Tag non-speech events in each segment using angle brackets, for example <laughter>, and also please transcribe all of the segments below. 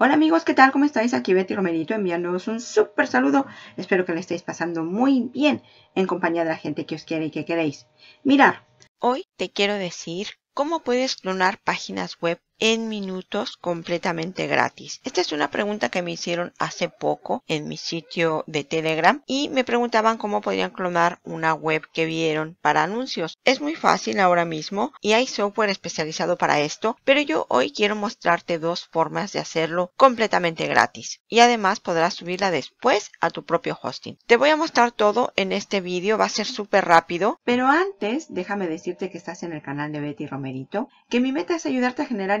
Hola amigos, ¿qué tal? ¿Cómo estáis? Aquí Betty Romerito enviándoos un súper saludo. Espero que le estéis pasando muy bien en compañía de la gente que os quiere y que queréis. Mirar. Hoy te quiero decir cómo puedes clonar páginas web en minutos completamente gratis? Esta es una pregunta que me hicieron hace poco en mi sitio de Telegram y me preguntaban cómo podían clonar una web que vieron para anuncios. Es muy fácil ahora mismo y hay software especializado para esto, pero yo hoy quiero mostrarte dos formas de hacerlo completamente gratis y además podrás subirla después a tu propio hosting. Te voy a mostrar todo en este vídeo, va a ser súper rápido, pero antes déjame decirte que estás en el canal de Betty Romerito, que mi meta es ayudarte a generar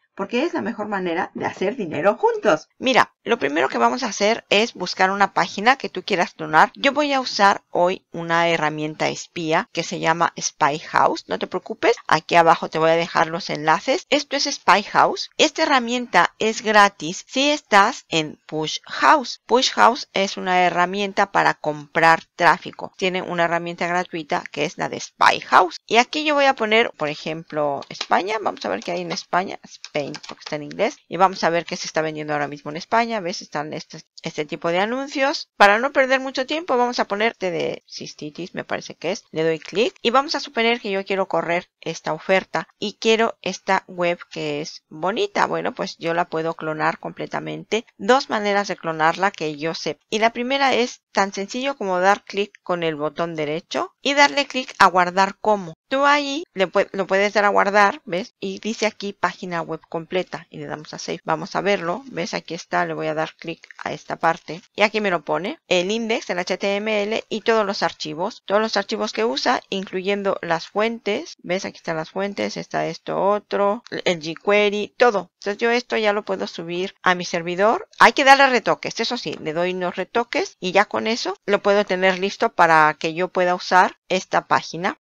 porque es la mejor manera de hacer dinero juntos. Mira, lo primero que vamos a hacer es buscar una página que tú quieras donar. Yo voy a usar hoy una herramienta espía que se llama Spy House. No te preocupes, aquí abajo te voy a dejar los enlaces. Esto es Spy House. Esta herramienta es gratis si estás en Push House. Push House es una herramienta para comprar tráfico. Tiene una herramienta gratuita que es la de Spy House. Y aquí yo voy a poner, por ejemplo, España. Vamos a ver qué hay en España. Spain, porque está en inglés. Y vamos a ver qué se está vendiendo ahora mismo en España a ves, están este, este tipo de anuncios. Para no perder mucho tiempo, vamos a ponerte de cistitis, me parece que es. Le doy clic y vamos a suponer que yo quiero correr esta oferta y quiero esta web que es bonita. Bueno, pues yo la puedo clonar completamente. Dos maneras de clonarla que yo sé. Y la primera es tan sencillo como dar clic con el botón derecho y darle clic a guardar como. Tú ahí lo puedes dar a guardar, ¿ves? Y dice aquí página web completa y le damos a save. Vamos a verlo, ¿ves? Aquí está, le voy a dar clic a esta parte y aquí me lo pone el index, el HTML y todos los archivos. Todos los archivos que usa, incluyendo las fuentes, ¿ves? Aquí están las fuentes, está esto otro, el jQuery, todo. Entonces yo esto ya lo puedo subir a mi servidor. Hay que darle retoques, eso sí, le doy unos retoques y ya con eso lo puedo tener listo para que yo pueda usar esta página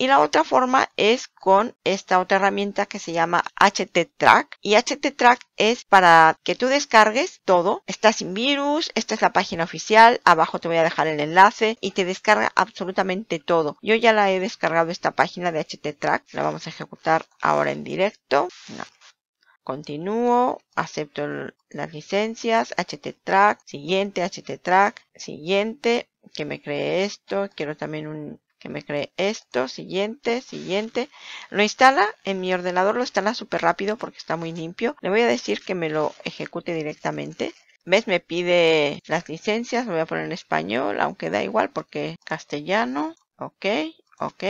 Y la otra forma es con esta otra herramienta que se llama HTTrack. Y HTTrack es para que tú descargues todo. Está sin virus, esta es la página oficial, abajo te voy a dejar el enlace y te descarga absolutamente todo. Yo ya la he descargado esta página de HTTrack, la vamos a ejecutar ahora en directo. Continúo, acepto las licencias, HTTrack, siguiente, HTTrack, siguiente, que me cree esto, quiero también un, que me cree esto, siguiente, siguiente. Lo instala, en mi ordenador lo instala súper rápido porque está muy limpio. Le voy a decir que me lo ejecute directamente. ¿Ves? Me pide las licencias, lo voy a poner en español, aunque da igual porque castellano. Ok, ok,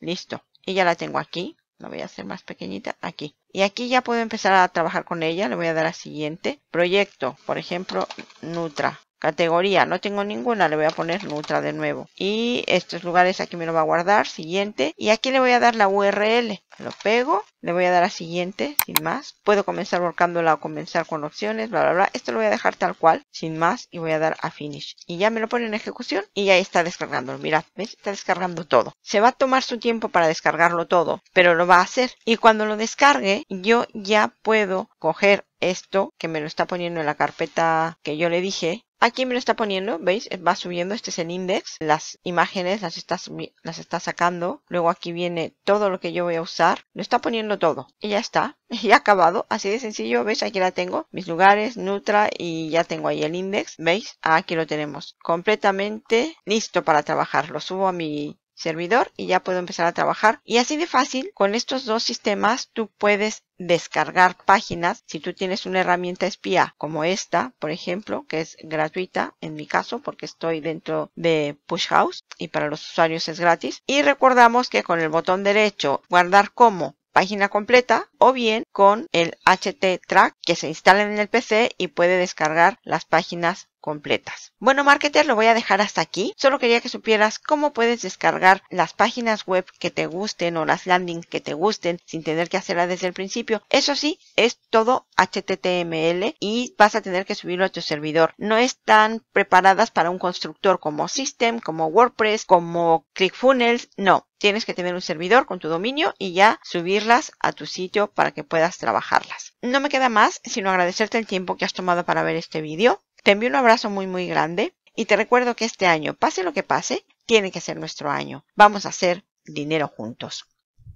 listo. Y ya la tengo aquí, la voy a hacer más pequeñita, aquí. Y aquí ya puedo empezar a trabajar con ella, le voy a dar a siguiente. Proyecto, por ejemplo, Nutra. Categoría, no tengo ninguna, le voy a poner Nutra de nuevo. Y estos lugares aquí me lo va a guardar, siguiente. Y aquí le voy a dar la URL, lo pego, le voy a dar a siguiente, sin más. Puedo comenzar volcándola o comenzar con opciones, bla, bla, bla. Esto lo voy a dejar tal cual, sin más, y voy a dar a finish. Y ya me lo pone en ejecución y ya está descargando. Mirad, ¿ves? Está descargando todo. Se va a tomar su tiempo para descargarlo todo, pero lo va a hacer. Y cuando lo descargue, yo ya puedo coger esto que me lo está poniendo en la carpeta que yo le dije Aquí me lo está poniendo, ¿veis? Va subiendo, este es el index. Las imágenes las está, las está sacando. Luego aquí viene todo lo que yo voy a usar. Lo está poniendo todo. Y ya está. <laughs> Y acabado. Así de sencillo, ¿veis? Aquí la tengo. Mis lugares, Nutra y ya tengo ahí el index. ¿Veis? Aquí lo tenemos. Completamente listo para trabajar. Lo subo a mi servidor y ya puedo empezar a trabajar. Y así de fácil, con estos dos sistemas tú puedes descargar páginas. Si tú tienes una herramienta espía como esta, por ejemplo, que es gratuita en mi caso porque estoy dentro de Push House y para los usuarios es gratis. Y recordamos que con el botón derecho, guardar como página completa o bien con el HT Track que se instala en el PC y puede descargar las páginas completas. Bueno, marketer, lo voy a dejar hasta aquí. Solo quería que supieras cómo puedes descargar las páginas web que te gusten o las landings que te gusten sin tener que hacerla desde el principio. Eso sí, es todo HTML y vas a tener que subirlo a tu servidor. No están preparadas para un constructor como System, como WordPress, como ClickFunnels, no tienes que tener un servidor con tu dominio y ya subirlas a tu sitio para que puedas trabajarlas. No me queda más sino agradecerte el tiempo que has tomado para ver este vídeo. Te envío un abrazo muy, muy grande y te recuerdo que este año, pase lo que pase, tiene que ser nuestro año. Vamos a hacer dinero juntos.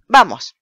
Vamos.